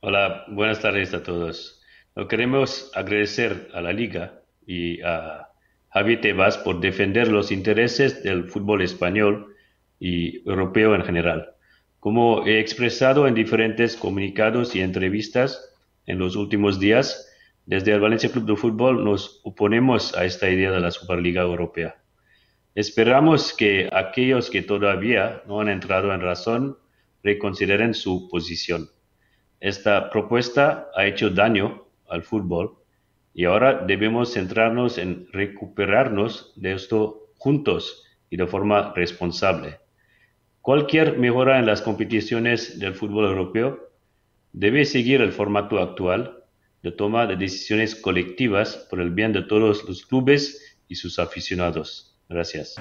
Hola, buenas tardes a todos. Queremos agradecer a la Liga y a Javi Tebas por defender los intereses del fútbol español y europeo en general. Como he expresado en diferentes comunicados y entrevistas en los últimos días, desde el Valencia Club de Fútbol nos oponemos a esta idea de la Superliga Europea. Esperamos que aquellos que todavía no han entrado en razón reconsideren su posición. Esta propuesta ha hecho daño al fútbol y ahora debemos centrarnos en recuperarnos de esto juntos y de forma responsable. Cualquier mejora en las competiciones del fútbol europeo debe seguir el formato actual de toma de decisiones colectivas por el bien de todos los clubes y sus aficionados. Gracias.